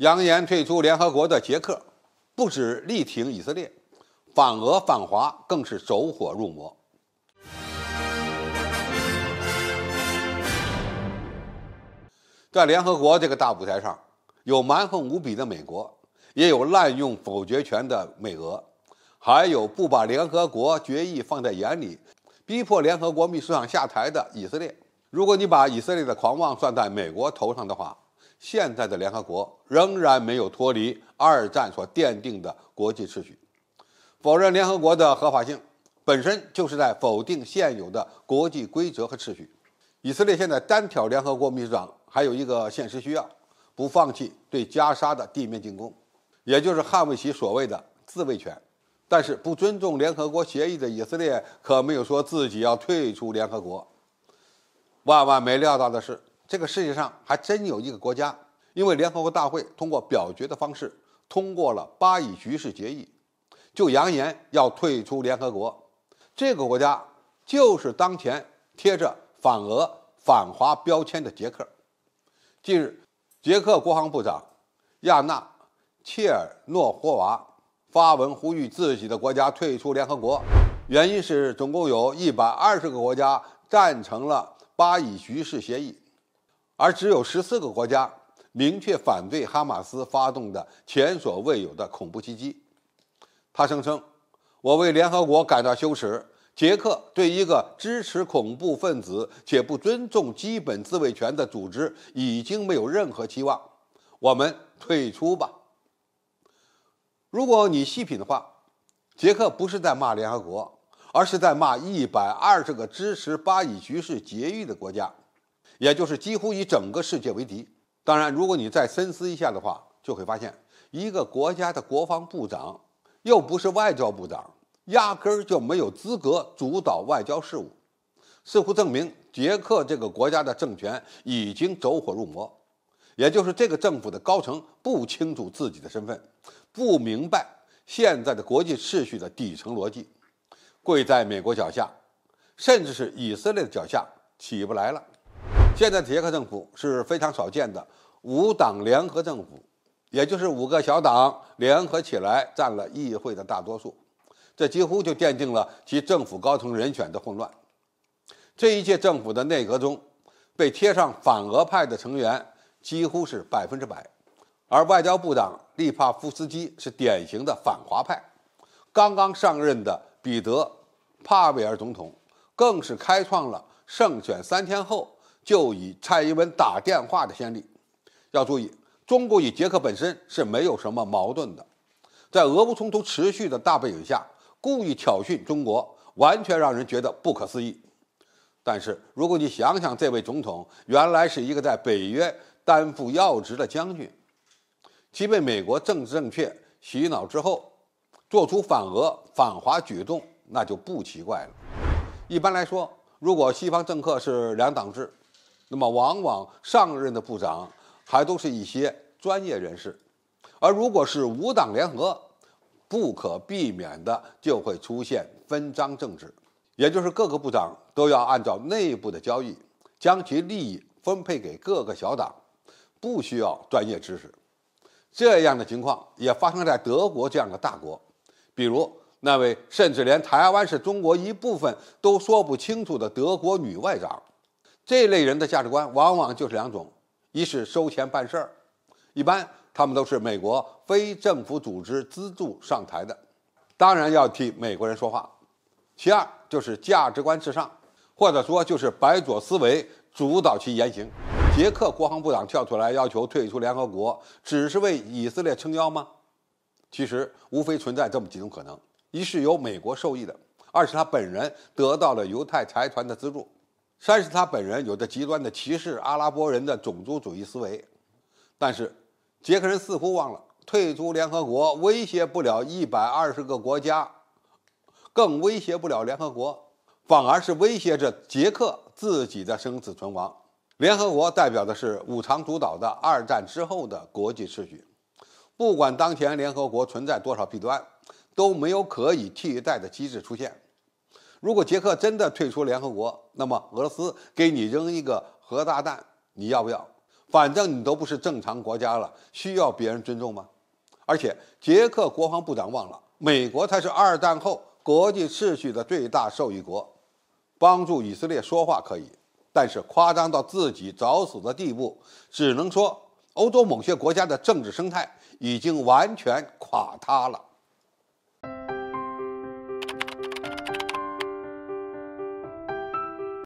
扬言退出联合国的捷克，不止力挺以色列，反俄反华更是走火入魔。在联合国这个大舞台上，有蛮横无比的美国，也有滥用否决权的美俄，还有不把联合国决议放在眼里，逼迫联合国秘书长下台的以色列。如果你把以色列的狂妄算在美国头上的话，现在的联合国仍然没有脱离二战所奠定的国际秩序，否认联合国的合法性本身就是在否定现有的国际规则和秩序。以色列现在单挑联合国秘书长，还有一个现实需要，不放弃对加沙的地面进攻，也就是捍卫其所谓的自卫权。但是不尊重联合国协议的以色列可没有说自己要退出联合国。万万没料到的是。这个世界上还真有一个国家，因为联合国大会通过表决的方式通过了巴以局势决议，就扬言要退出联合国。这个国家就是当前贴着反俄反华标签的捷克。近日，捷克国防部长亚纳切尔诺霍娃发文呼吁自己的国家退出联合国，原因是总共有一百二十个国家赞成了巴以局势协议。而只有十四个国家明确反对哈马斯发动的前所未有的恐怖袭击。他声称：“我为联合国感到羞耻。”捷克对一个支持恐怖分子且不尊重基本自卫权的组织已经没有任何期望，我们退出吧。如果你细品的话，捷克不是在骂联合国，而是在骂一百二十个支持巴以局势劫狱的国家。也就是几乎以整个世界为敌。当然，如果你再深思一下的话，就会发现，一个国家的国防部长又不是外交部长，压根儿就没有资格主导外交事务。似乎证明，捷克这个国家的政权已经走火入魔。也就是这个政府的高层不清楚自己的身份，不明白现在的国际秩序的底层逻辑，跪在美国脚下，甚至是以色列的脚下起不来了。现在捷克政府是非常少见的五党联合政府，也就是五个小党联合起来占了议会的大多数，这几乎就奠定了其政府高层人选的混乱。这一届政府的内阁中，被贴上反俄派的成员几乎是百分之百，而外交部长利帕夫斯基是典型的反华派。刚刚上任的彼得·帕维尔总统更是开创了胜选三天后。就以蔡英文打电话的先例，要注意，中国与捷克本身是没有什么矛盾的。在俄乌冲突持续的大背景下，故意挑衅中国，完全让人觉得不可思议。但是，如果你想想这位总统原来是一个在北约担负要职的将军，其被美国政治正确洗脑之后，做出反俄反华举动，那就不奇怪了。一般来说，如果西方政客是两党制，那么，往往上任的部长还都是一些专业人士，而如果是五党联合，不可避免的就会出现分赃政治，也就是各个部长都要按照内部的交易，将其利益分配给各个小党，不需要专业知识。这样的情况也发生在德国这样的大国，比如那位甚至连台湾是中国一部分都说不清楚的德国女外长。这类人的价值观往往就是两种：一是收钱办事儿，一般他们都是美国非政府组织资助上台的，当然要替美国人说话；其二就是价值观至上，或者说就是白左思维主导其言行。捷克国防部长跳出来要求退出联合国，只是为以色列撑腰吗？其实无非存在这么几种可能：一是由美国受益的，二是他本人得到了犹太财团的资助。三是他本人有着极端的歧视阿拉伯人的种族主义思维，但是捷克人似乎忘了，退出联合国威胁不了一百二十个国家，更威胁不了联合国，反而是威胁着捷克自己的生死存亡。联合国代表的是五常主导的二战之后的国际秩序，不管当前联合国存在多少弊端，都没有可以替代的机制出现。如果捷克真的退出联合国，那么俄罗斯给你扔一个核炸弹，你要不要？反正你都不是正常国家了，需要别人尊重吗？而且捷克国防部长忘了，美国才是二战后国际秩序的最大受益国，帮助以色列说话可以，但是夸张到自己找死的地步，只能说欧洲某些国家的政治生态已经完全垮塌了。